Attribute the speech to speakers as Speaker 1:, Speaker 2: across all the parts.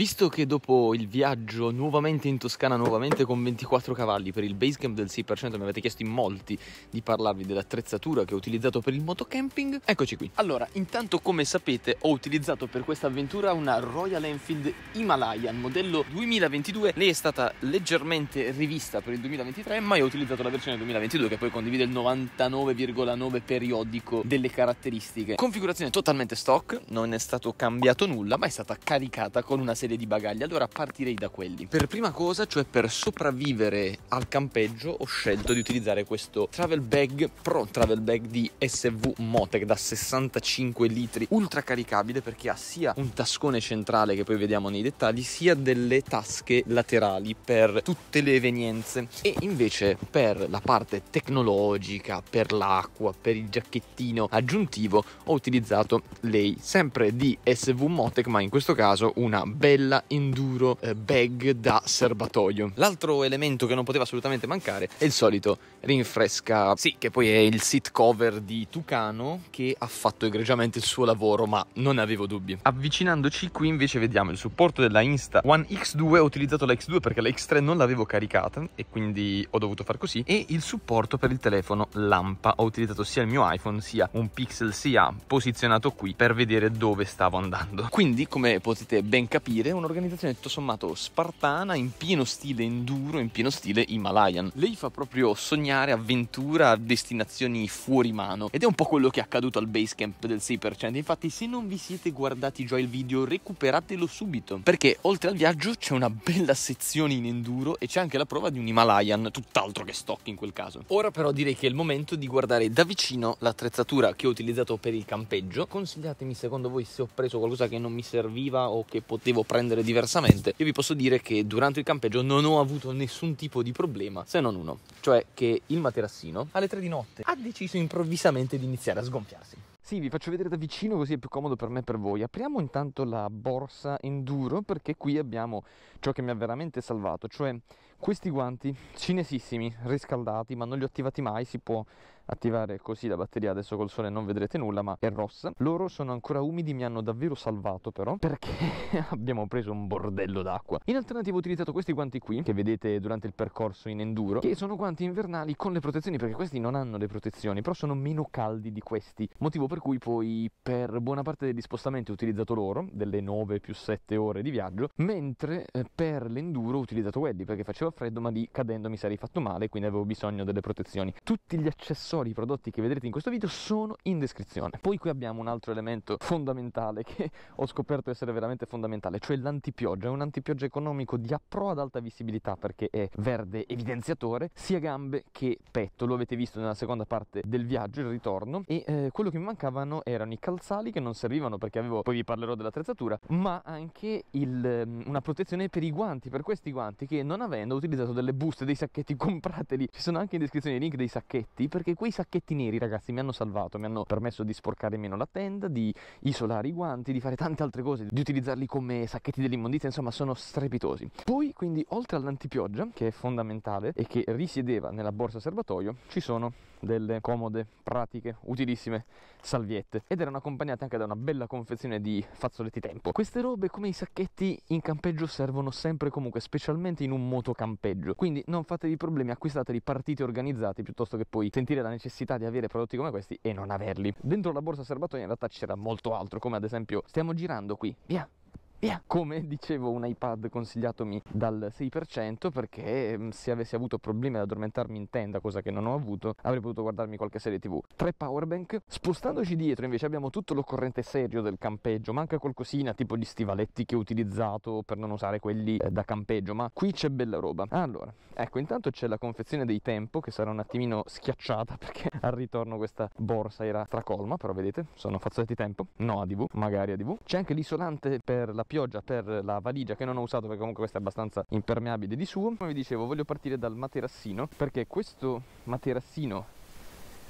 Speaker 1: Visto che dopo il viaggio nuovamente in Toscana, nuovamente con 24 cavalli per il basecamp del 6%, mi avete chiesto in molti di parlarvi dell'attrezzatura che ho utilizzato per il motocamping, eccoci qui. Allora, intanto come sapete ho utilizzato per questa avventura una Royal Enfield Himalayan modello 2022, lei è stata leggermente rivista per il 2023, ma io ho utilizzato la versione 2022 che poi condivide il 99,9 periodico delle caratteristiche. Configurazione totalmente stock, non è stato cambiato nulla, ma è stata caricata con una serie serie di bagagli, allora partirei da quelli. Per prima cosa, cioè per sopravvivere al campeggio, ho scelto di utilizzare questo travel bag, pro travel bag di SV Motec da 65 litri, ultra caricabile perché ha sia un tascone centrale che poi vediamo nei dettagli, sia delle tasche laterali per tutte le evenienze e invece per la parte tecnologica, per l'acqua, per il giacchettino aggiuntivo ho utilizzato lei, sempre di SV Motec ma in questo caso una bella della Enduro eh, Bag da serbatoio. L'altro elemento che non poteva assolutamente mancare è il solito rinfresca, sì, che poi è il sit cover di Tucano che ha fatto egregiamente il suo lavoro, ma non avevo dubbi. Avvicinandoci qui invece vediamo il supporto della Insta One X2, ho utilizzato la X2 perché la X3 non l'avevo caricata e quindi ho dovuto far così e il supporto per il telefono lampa, ho utilizzato sia il mio iPhone sia un Pixel sia posizionato qui per vedere dove stavo andando. Quindi come potete ben capire dire, un'organizzazione tutto sommato spartana, in pieno stile enduro, in pieno stile Himalayan. Lei fa proprio sognare avventura a destinazioni fuori mano ed è un po' quello che è accaduto al basecamp del 6%. Infatti, se non vi siete guardati già il video, recuperatelo subito perché oltre al viaggio c'è una bella sezione in enduro e c'è anche la prova di un Himalayan, tutt'altro che stock in quel caso. Ora però direi che è il momento di guardare da vicino l'attrezzatura che ho utilizzato per il campeggio. Consigliatemi secondo voi se ho preso qualcosa che non mi serviva o che potevo prendere diversamente, io vi posso dire che durante il campeggio non ho avuto nessun tipo di problema, se non uno, cioè che il materassino alle 3 di notte ha deciso improvvisamente di iniziare a sgonfiarsi. Sì, vi faccio vedere da vicino così è più comodo per me e per voi. Apriamo intanto la borsa enduro perché qui abbiamo ciò che mi ha veramente salvato, cioè questi guanti cinesissimi, riscaldati, ma non li ho attivati mai, si può attivare così la batteria, adesso col sole non vedrete nulla, ma è rossa. Loro sono ancora umidi, mi hanno davvero salvato però, perché abbiamo preso un bordello d'acqua. In alternativa ho utilizzato questi guanti qui, che vedete durante il percorso in enduro, che sono guanti invernali con le protezioni, perché questi non hanno le protezioni, però sono meno caldi di questi. Motivo per cui poi per buona parte degli spostamenti ho utilizzato loro, delle 9 più 7 ore di viaggio, mentre eh, per l'enduro ho utilizzato quelli, perché facevo al freddo ma lì cadendo mi sarei fatto male quindi avevo bisogno delle protezioni tutti gli accessori prodotti che vedrete in questo video sono in descrizione poi qui abbiamo un altro elemento fondamentale che ho scoperto essere veramente fondamentale cioè l'antipioggia è un antipioggia economico di appro ad alta visibilità perché è verde evidenziatore sia gambe che petto lo avete visto nella seconda parte del viaggio il ritorno e eh, quello che mi mancavano erano i calzali che non servivano perché avevo poi vi parlerò dell'attrezzatura ma anche il, mm, una protezione per i guanti per questi guanti che non avendo utilizzato delle buste, dei sacchetti, comprateli. Ci sono anche in descrizione i link dei sacchetti, perché quei sacchetti neri, ragazzi, mi hanno salvato, mi hanno permesso di sporcare meno la tenda, di isolare i guanti, di fare tante altre cose, di utilizzarli come sacchetti dell'immondizia, insomma, sono strepitosi. Poi, quindi, oltre all'antipioggia, che è fondamentale e che risiedeva nella borsa serbatoio, ci sono delle comode, pratiche, utilissime salviette ed erano accompagnate anche da una bella confezione di fazzoletti tempo. Queste robe come i sacchetti in campeggio servono sempre comunque, specialmente in un motocampeggio, quindi non fatevi problemi, acquistateli partiti organizzati piuttosto che poi sentire la necessità di avere prodotti come questi e non averli. Dentro la borsa serbatoia in realtà c'era molto altro, come ad esempio stiamo girando qui, via, via. Come dicevo, un iPad consigliatomi dal 6% perché mm, se avessi avuto problemi ad addormentarmi in tenda, cosa che non ho avuto, avrei potuto guardarmi qualche serie TV. Tre powerbank. Spostandoci dietro invece abbiamo tutto l'occorrente serio del campeggio, manca qualcosina tipo gli stivaletti che ho utilizzato per non usare quelli eh, da campeggio, ma qui c'è bella roba. Allora, ecco, intanto c'è la confezione dei tempo che sarà un attimino schiacciata perché al ritorno questa borsa era stracolma, però vedete, sono fazzoletti tempo, no ADV, magari ADV. C'è anche l'isolante per la pioggia per la valigia che non ho usato perché comunque questa è abbastanza impermeabile di suo come vi dicevo voglio partire dal materassino perché questo materassino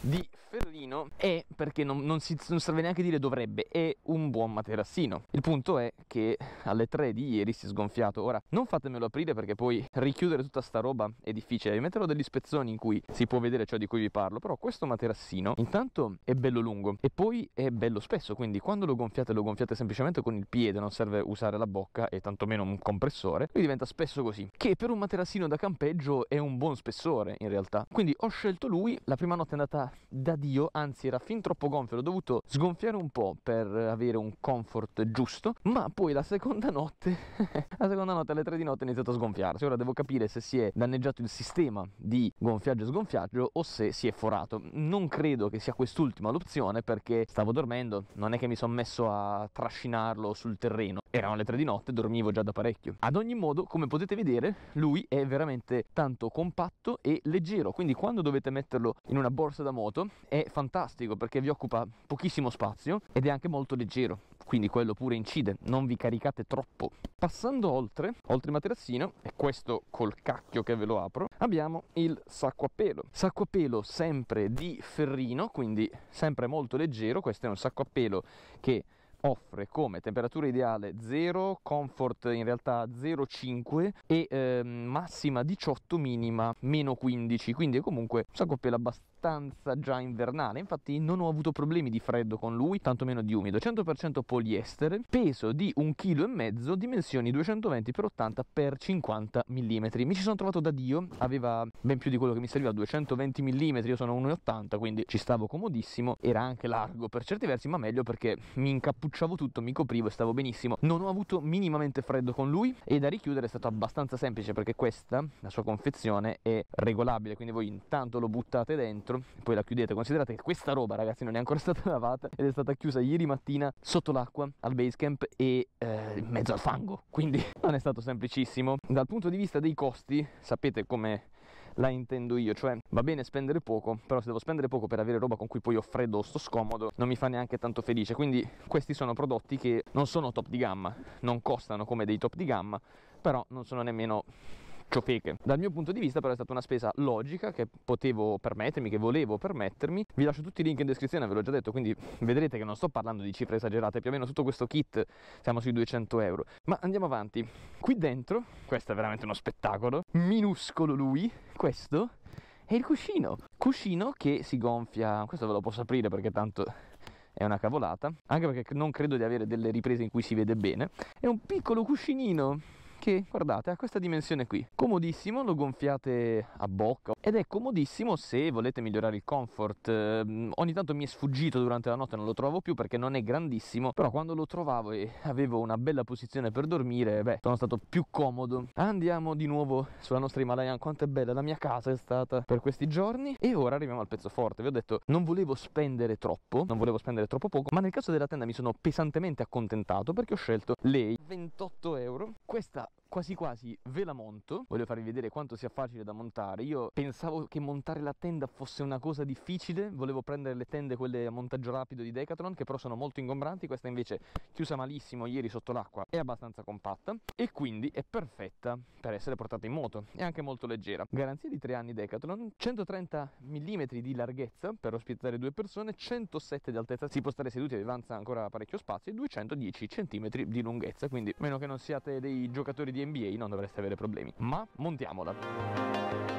Speaker 1: di Ferrino è, perché non, non, si, non serve neanche dire dovrebbe, è un buon materassino. Il punto è che alle 3 di ieri si è sgonfiato. Ora, non fatemelo aprire perché poi richiudere tutta sta roba è difficile. Vi metterò degli spezzoni in cui si può vedere ciò di cui vi parlo, però questo materassino intanto è bello lungo e poi è bello spesso, quindi quando lo gonfiate lo gonfiate semplicemente con il piede, non serve usare la bocca e tantomeno un compressore, lui diventa spesso così, che per un materassino da campeggio è un buon spessore in realtà. Quindi ho scelto lui, la prima notte è andata da Dio, anzi era fin troppo gonfio, l'ho dovuto sgonfiare un po' per avere un comfort giusto, ma poi la seconda notte, la seconda notte alle 3 di notte è iniziato a sgonfiarsi, ora devo capire se si è danneggiato il sistema di gonfiaggio e sgonfiaggio o se si è forato, non credo che sia quest'ultima l'opzione perché stavo dormendo, non è che mi sono messo a trascinarlo sul terreno, erano le 3 di notte, dormivo già da parecchio. Ad ogni modo, come potete vedere, lui è veramente tanto compatto e leggero, quindi quando dovete metterlo in una borsa da moto è fantastico perché vi occupa pochissimo spazio ed è anche molto leggero quindi quello pure incide, non vi caricate troppo. Passando oltre, oltre il materassino, e questo col cacchio che ve lo apro, abbiamo il sacco a pelo. Sacco a pelo sempre di ferrino, quindi sempre molto leggero, questo è un sacco a pelo che offre come temperatura ideale 0, comfort in realtà 0,5 e eh, massima 18, minima meno 15, quindi è comunque un sacco a pelo abbastanza abbastanza già invernale, infatti non ho avuto problemi di freddo con lui, tantomeno di umido, 100% poliestere, peso di un chilo e mezzo, dimensioni 220x80 x 50 mm. Mi ci sono trovato da Dio, aveva ben più di quello che mi serviva, 220 mm, io sono 1,80, quindi ci stavo comodissimo, era anche largo per certi versi, ma meglio perché mi incappucciavo tutto, mi coprivo e stavo benissimo. Non ho avuto minimamente freddo con lui e da richiudere è stato abbastanza semplice perché questa, la sua confezione, è regolabile, quindi voi intanto lo buttate dentro dentro, poi la chiudete. Considerate che questa roba, ragazzi, non è ancora stata lavata ed è stata chiusa ieri mattina sotto l'acqua al base camp e eh, in mezzo al fango. Quindi non è stato semplicissimo. Dal punto di vista dei costi, sapete come la intendo io, cioè va bene spendere poco, però se devo spendere poco per avere roba con cui poi ho freddo o sto scomodo, non mi fa neanche tanto felice. Quindi questi sono prodotti che non sono top di gamma, non costano come dei top di gamma, però non sono nemmeno ciofeche. Dal mio punto di vista però è stata una spesa logica che potevo permettermi, che volevo permettermi. Vi lascio tutti i link in descrizione, ve l'ho già detto, quindi vedrete che non sto parlando di cifre esagerate, più o meno tutto questo kit siamo sui 200 euro. Ma andiamo avanti. Qui dentro, questo è veramente uno spettacolo, minuscolo lui, questo è il cuscino. Cuscino che si gonfia, questo ve lo posso aprire perché tanto è una cavolata, anche perché non credo di avere delle riprese in cui si vede bene. È un piccolo cuscinino che guardate ha questa dimensione qui comodissimo lo gonfiate a bocca ed è comodissimo se volete migliorare il comfort. Eh, ogni tanto mi è sfuggito durante la notte, non lo trovavo più perché non è grandissimo, però quando lo trovavo e avevo una bella posizione per dormire, beh, sono stato più comodo. Andiamo di nuovo sulla nostra Himalayan, quanto è bella la mia casa è stata per questi giorni e ora arriviamo al pezzo forte. Vi ho detto, non volevo spendere troppo, non volevo spendere troppo poco, ma nel caso della tenda mi sono pesantemente accontentato perché ho scelto lei 28 euro. Questa quasi quasi ve la monto voglio farvi vedere quanto sia facile da montare io pensavo che montare la tenda fosse una cosa difficile volevo prendere le tende quelle a montaggio rapido di Decathlon che però sono molto ingombranti questa invece chiusa malissimo ieri sotto l'acqua è abbastanza compatta e quindi è perfetta per essere portata in moto è anche molto leggera garanzia di 3 anni Decathlon 130 mm di larghezza per ospitare due persone 107 di altezza si può stare seduti e avanza ancora parecchio spazio e 210 cm di lunghezza quindi meno che non siate dei giocatori di di NBA non dovreste avere problemi. Ma montiamola.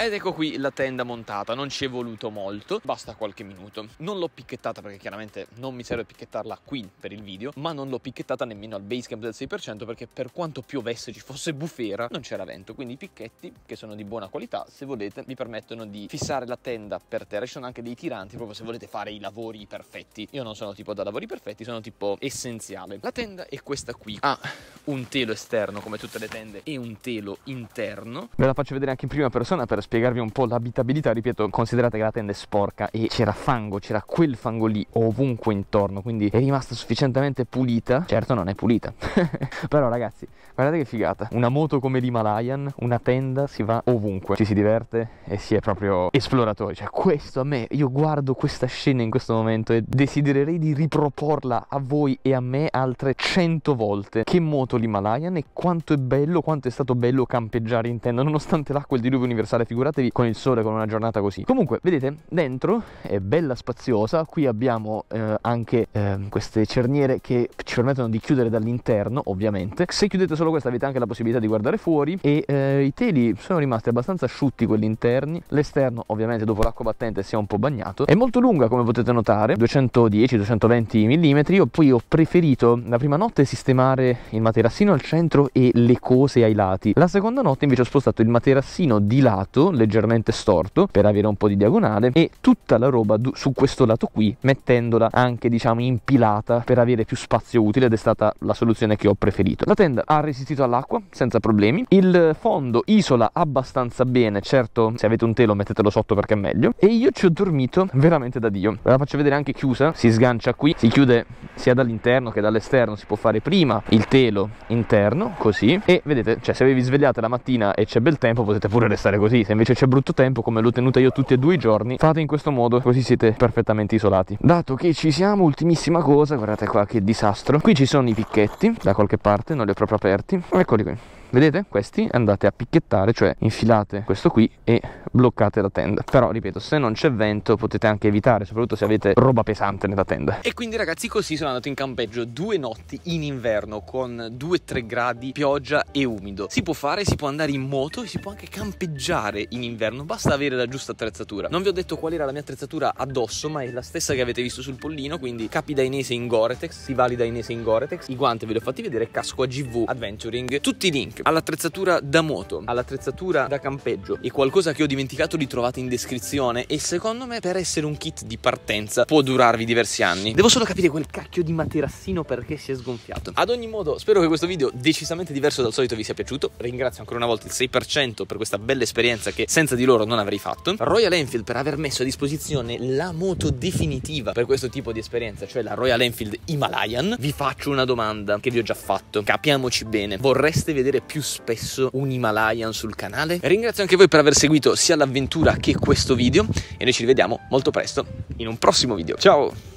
Speaker 1: Ed ecco qui la tenda montata, non ci è voluto molto, basta qualche minuto. Non l'ho picchettata perché chiaramente non mi serve picchettarla qui per il video, ma non l'ho picchettata nemmeno al base camp del 6% perché per quanto piovesse ci fosse bufera non c'era vento, quindi i picchetti che sono di buona qualità, se volete, vi permettono di fissare la tenda per terra. Ci sono anche dei tiranti proprio se volete fare i lavori perfetti. Io non sono tipo da lavori perfetti, sono tipo essenziale. La tenda è questa qui. Ha un telo esterno come tutte le tende e un telo interno. Ve la faccio vedere anche in prima persona per spiegarvi un po' l'abitabilità, ripeto, considerate che la tenda è sporca e c'era fango, c'era quel fango lì ovunque intorno, quindi è rimasta sufficientemente pulita. Certo non è pulita, però ragazzi, guardate che figata. Una moto come l'Himalayan, una tenda, si va ovunque, ci si diverte e si è proprio esploratori. Cioè questo a me, io guardo questa scena in questo momento e desidererei di riproporla a voi e a me altre 100 volte. Che moto l'Himalayan e quanto è bello, quanto è stato bello campeggiare in tenda, nonostante l'acqua e il diluvio universale figurati figuratevi con il sole, con una giornata così. Comunque, vedete, dentro è bella spaziosa, qui abbiamo eh, anche eh, queste cerniere che ci permettono di chiudere dall'interno, ovviamente. Se chiudete solo questa avete anche la possibilità di guardare fuori e eh, i teli sono rimasti abbastanza asciutti quelli interni, l'esterno ovviamente dopo l'acqua battente si è un po' bagnato. È molto lunga come potete notare, 210-220 mm, io poi ho preferito la prima notte sistemare il materassino al centro e le cose ai lati. La seconda notte invece ho spostato il materassino di lato leggermente storto, per avere un po' di diagonale, e tutta la roba su questo lato qui, mettendola anche, diciamo, impilata per avere più spazio utile, ed è stata la soluzione che ho preferito. La tenda ha resistito all'acqua senza problemi, il fondo isola abbastanza bene, certo se avete un telo mettetelo sotto perché è meglio, e io ci ho dormito veramente da Dio. Ve la faccio vedere anche chiusa, si sgancia qui, si chiude sia dall'interno che dall'esterno, si può fare prima il telo interno, così, e vedete, cioè se vi svegliate la mattina e c'è bel tempo potete pure restare così, se invece c'è brutto tempo come l'ho tenuta io tutti e due i giorni fate in questo modo così siete perfettamente isolati dato che ci siamo ultimissima cosa guardate qua che disastro qui ci sono i picchetti da qualche parte non li ho proprio aperti eccoli qui vedete questi andate a picchettare cioè infilate questo qui e bloccate la tenda però ripeto se non c'è vento potete anche evitare soprattutto se avete roba pesante nella tenda e quindi ragazzi così sono andato in campeggio due notti in inverno con 2-3 gradi pioggia e umido si può fare si può andare in moto e si può anche campeggiare in inverno basta avere la giusta attrezzatura non vi ho detto qual era la mia attrezzatura addosso ma è la stessa che avete visto sul pollino quindi capi da inese in Goretex si valida inese in Goretex i guanti ve li ho fatti vedere casco a GV adventuring tutti i link kayak, all'attrezzatura da moto, all'attrezzatura da campeggio e qualcosa che ho dimenticato li trovate in descrizione e secondo me per essere un kit di partenza può durarvi diversi anni. Devo solo capire quel cacchio di materassino perché si è sgonfiato. Ad ogni modo spero che questo video decisamente diverso dal solito vi sia piaciuto, ringrazio ancora una volta il 6% per questa bella esperienza che senza di loro non avrei fatto, Royal Enfield per aver messo a disposizione la moto definitiva per questo tipo di esperienza, cioè la Royal Enfield Himalayan. Vi faccio una domanda che vi ho già fatto, capiamoci bene, vorreste vedere più spesso un Himalayan sul canale. Ringrazio anche voi per aver seguito sia l'avventura che questo video e noi ci rivediamo molto presto in un prossimo video. Ciao!